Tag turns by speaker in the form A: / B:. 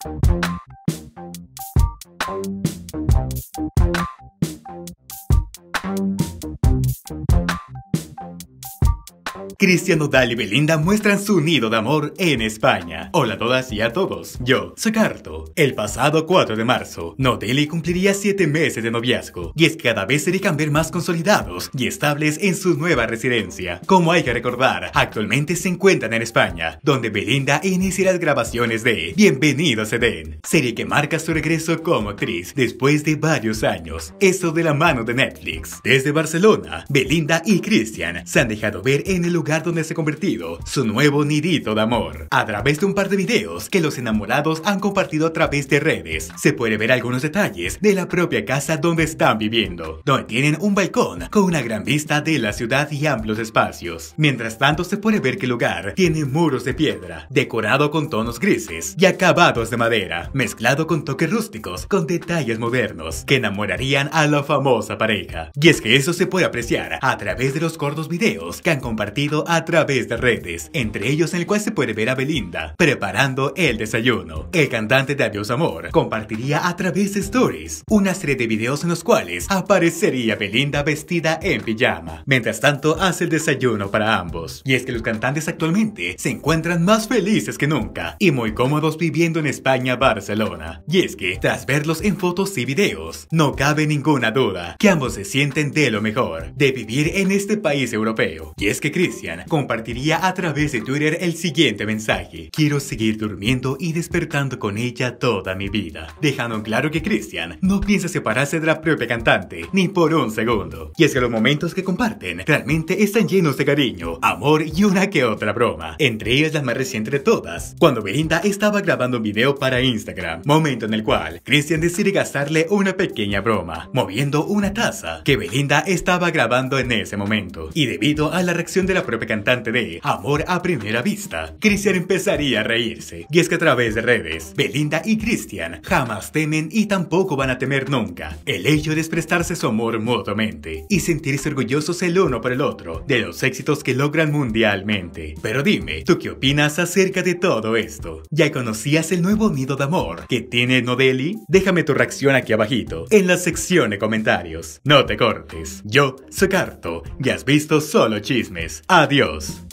A: Thank you. Cristian Nodal y Belinda muestran su nido de amor en España. Hola a todas y a todos. Yo soy El pasado 4 de marzo, y cumpliría 7 meses de noviazgo y es que cada vez se ver más consolidados y estables en su nueva residencia. Como hay que recordar, actualmente se encuentran en España, donde Belinda inicia las grabaciones de Bienvenidos Eden, serie que marca su regreso como actriz después de varios años. Eso de la mano de Netflix. Desde Barcelona, Belinda y Cristian se han dejado ver en el lugar donde se ha convertido su nuevo nidito de amor. A través de un par de videos que los enamorados han compartido a través de redes, se puede ver algunos detalles de la propia casa donde están viviendo, donde tienen un balcón con una gran vista de la ciudad y amplios espacios. Mientras tanto se puede ver que el lugar tiene muros de piedra, decorado con tonos grises y acabados de madera, mezclado con toques rústicos con detalles modernos que enamorarían a la famosa pareja. Y es que eso se puede apreciar a través de los cortos videos que han compartido a través de redes, entre ellos en el cual se puede ver a Belinda preparando el desayuno. El cantante de Adiós Amor compartiría a través de Stories una serie de videos en los cuales aparecería Belinda vestida en pijama. Mientras tanto, hace el desayuno para ambos. Y es que los cantantes actualmente se encuentran más felices que nunca y muy cómodos viviendo en España, Barcelona. Y es que, tras verlos en fotos y videos, no cabe ninguna duda que ambos se sienten de lo mejor, de vivir en este país europeo. Y es que Cristian compartiría a través de Twitter el siguiente mensaje. Quiero seguir durmiendo y despertando con ella toda mi vida. Dejando claro que Christian no piensa separarse de la propia cantante, ni por un segundo. Y es que los momentos que comparten realmente están llenos de cariño, amor y una que otra broma. Entre ellas la más reciente de todas, cuando Belinda estaba grabando un video para Instagram, momento en el cual Christian decide gastarle una pequeña broma, moviendo una taza que Belinda estaba grabando en ese momento. Y debido a la reacción de la propia cantante de Amor a Primera Vista, Christian empezaría a reírse. Y es que a través de redes, Belinda y Christian jamás temen y tampoco van a temer nunca el hecho de expresarse su amor mutuamente y sentirse orgullosos el uno por el otro de los éxitos que logran mundialmente. Pero dime, ¿tú qué opinas acerca de todo esto? ¿Ya conocías el nuevo nido de amor que tiene Nodeli? Déjame tu reacción aquí abajito, en la sección de comentarios. No te cortes. Yo soy Carto y has visto solo chismes. Adiós.